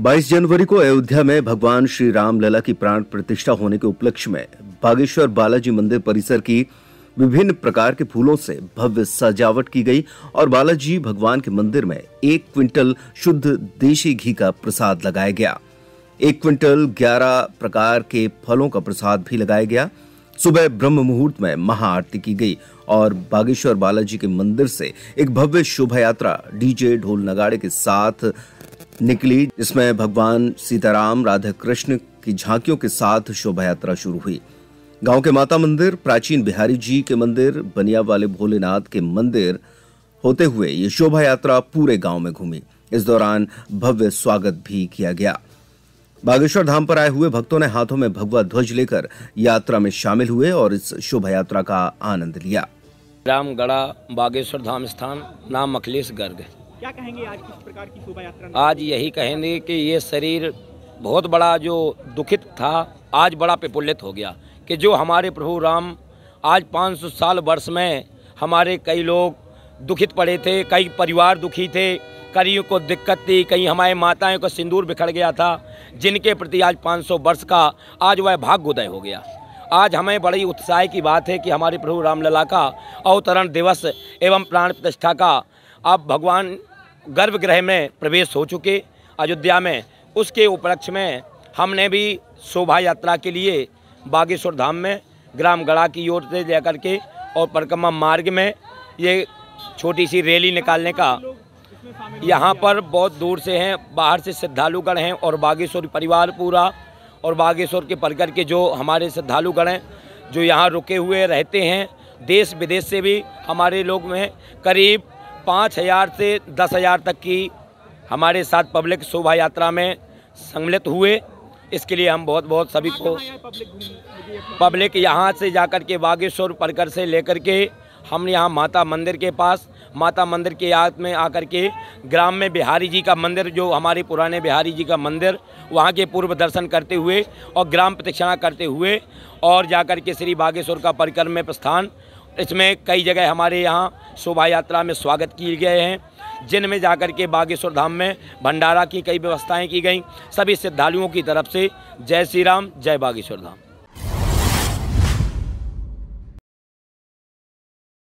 22 जनवरी को अयोध्या में भगवान श्री राम लला की प्राण प्रतिष्ठा होने के उपलक्ष्य में बागेश्वर बालाजी मंदिर परिसर की विभिन्न प्रकार के फूलों से भव्य सजावट की गई और बालाजी भगवान के मंदिर में एक क्विंटल शुद्ध देशी घी का प्रसाद लगाया गया एक क्विंटल ग्यारह प्रकार के फलों का प्रसाद भी लगाया गया सुबह ब्रह्म मुहूर्त में महाआरती की गई और बागेश्वर बालाजी के मंदिर से एक भव्य शोभा यात्रा डीजे ढोल नगाड़े के साथ निकली जिसमें भगवान सीताराम राधा कृष्ण की झांकियों के साथ शोभा यात्रा शुरू हुई गांव के माता मंदिर प्राचीन बिहारी जी के मंदिर बनिया वाले भोलेनाथ के मंदिर होते हुए ये शोभा यात्रा पूरे गांव में घूमी इस दौरान भव्य स्वागत भी किया गया बागेश्वर धाम पर आए हुए भक्तों ने हाथों में भगवा ध्वज लेकर यात्रा में शामिल हुए और इस शोभा यात्रा का आनंद लिया रामगढ़ा बागेश्वर धाम स्थान नाम अखिलेश गर्ग क्या कहेंगे आज किस प्रकार की शोभा यात्रा आज यही कहेंगे कि ये शरीर बहुत बड़ा जो दुखित था आज बड़ा प्रफुल्लित हो गया कि जो हमारे प्रभु राम आज 500 साल वर्ष में हमारे कई लोग दुखित पड़े थे कई परिवार दुखी थे कईयों को दिक्कत थी कहीं हमारे माताएं को सिंदूर बिखर गया था जिनके प्रति आज 500 वर्ष का आज वह भाग्य उदय हो गया आज हमें बड़ी उत्साह की बात है कि हमारे प्रभु रामलला का अवतरण दिवस एवं प्राण प्रतिष्ठा का अब भगवान गर्भगृह में प्रवेश हो चुके अयोध्या में उसके उपलक्ष्य में हमने भी शोभा यात्रा के लिए बागेश्वर धाम में ग्राम गड़ा की ओर से जाकर के और परिक्रमा मार्ग में ये छोटी सी रैली निकालने का यहाँ पर बहुत दूर से हैं बाहर से श्रद्धालुगण हैं और बागेश्वर परिवार पूरा और बागेश्वर के परिकर के जो हमारे श्रद्धालुगण हैं जो यहाँ रुके हुए रहते हैं देश विदेश से भी हमारे लोग में करीब पाँच हज़ार से दस हज़ार तक की हमारे साथ पब्लिक शोभा यात्रा में सम्मिलित हुए इसके लिए हम बहुत बहुत सभी को पब्लिक यहाँ से जाकर के बागेश्वर परकर से लेकर के हम यहाँ माता मंदिर के पास माता मंदिर के याद में आकर के ग्राम में बिहारी जी का मंदिर जो हमारे पुराने बिहारी जी का मंदिर वहाँ के पूर्व दर्शन करते हुए और ग्राम प्रतीक्षणा करते हुए और जाकर के श्री बागेश्वर का परिक्रम में प्रस्थान इसमें कई जगह हमारे यहाँ शोभा यात्रा में स्वागत किए गए हैं जिनमें जाकर के बागेश्वर धाम में भंडारा की कई व्यवस्थाएं की गई सभी श्रद्धालुओं की तरफ से जय श्री राम जय बागेश्वर धाम